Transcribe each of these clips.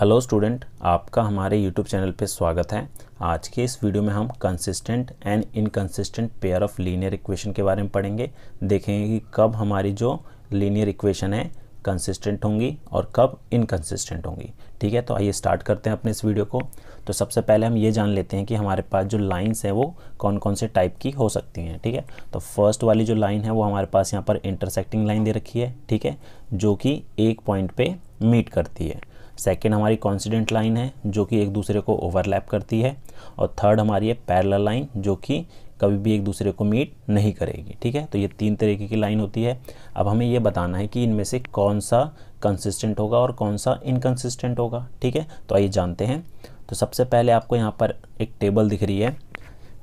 hello student आपका हमारे YouTube channel पर स्वागत है आज के इस वीडियो में हम consistent and inconsistent pair of linear equation के बारे में पढ़ेंगे देखेंगे कि कब हमारी जो लीनियर इक्वेशन है कंसिस्टेंट होंगी और कब इनकन्सिस्टेंट होंगी ठीक है तो आइए स्टार्ट करते हैं अपने इस वीडियो को तो सबसे पहले हम ये जान लेते हैं कि हमारे पास जो लाइन्स हैं वो कौन कौन से टाइप की हो सकती हैं ठीक है तो फर्स्ट वाली जो लाइन है वो हमारे पास यहाँ पर इंटरसेक्टिंग लाइन दे रखी है ठीक है जो कि एक पॉइंट पर मीट करती है सेकेंड हमारी कॉन्सिडेंट लाइन है जो कि एक दूसरे को ओवरलैप करती है और थर्ड हमारी है पैरल लाइन जो कि कभी भी एक दूसरे को मीट नहीं करेगी ठीक है तो ये तीन तरीके की लाइन होती है अब हमें ये बताना है कि इनमें से कौन सा कंसिस्टेंट होगा और कौन सा इनकन्सिस्टेंट होगा ठीक है तो आइए जानते हैं तो सबसे पहले आपको यहाँ पर एक टेबल दिख रही है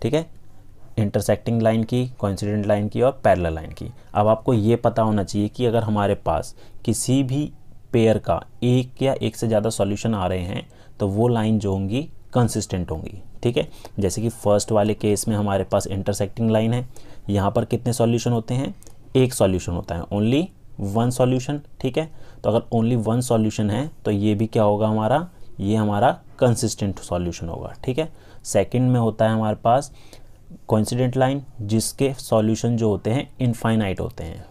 ठीक है इंटरसेक्टिंग लाइन की कॉन्सिडेंट लाइन की और पैरल लाइन की अब आपको ये पता होना चाहिए कि अगर हमारे पास किसी भी पेयर का एक या एक से ज़्यादा सॉल्यूशन आ रहे हैं तो वो लाइन जो होंगी कंसिस्टेंट होंगी ठीक है जैसे कि फर्स्ट वाले केस में हमारे पास इंटरसेक्टिंग लाइन है यहाँ पर कितने सॉल्यूशन होते हैं एक सॉल्यूशन होता है ओनली वन सॉल्यूशन ठीक है तो अगर ओनली वन सॉल्यूशन है तो ये भी क्या होगा हमारा ये हमारा कंसिस्टेंट सॉल्यूशन होगा ठीक है सेकंड में होता है हमारे पास कॉन्सिडेंट लाइन जिसके सॉल्यूशन जो होते हैं इनफाइनाइट होते हैं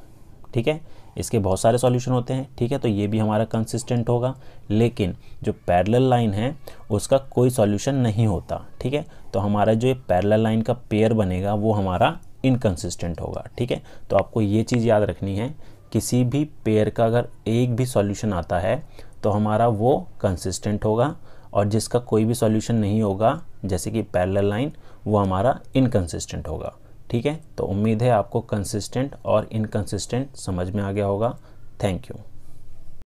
ठीक है इसके बहुत सारे सॉल्यूशन होते हैं ठीक है तो ये भी हमारा कंसिस्टेंट होगा लेकिन जो पैरेलल लाइन है उसका कोई सॉल्यूशन नहीं होता ठीक है तो हमारा जो ये पैरेलल लाइन का पेयर बनेगा वो हमारा इनकन्सिस्टेंट होगा ठीक है तो आपको ये चीज़ याद रखनी है किसी भी पेयर का अगर एक भी सॉल्यूशन आता है तो हमारा वो कंसिस्टेंट होगा और जिसका कोई भी सॉल्यूशन नहीं होगा जैसे कि पैरेलल लाइन वो हमारा इनकन्सिस्टेंट होगा ठीक है तो उम्मीद है आपको कंसिस्टेंट और इनकन्सिस्टेंट समझ में आ गया होगा थैंक यू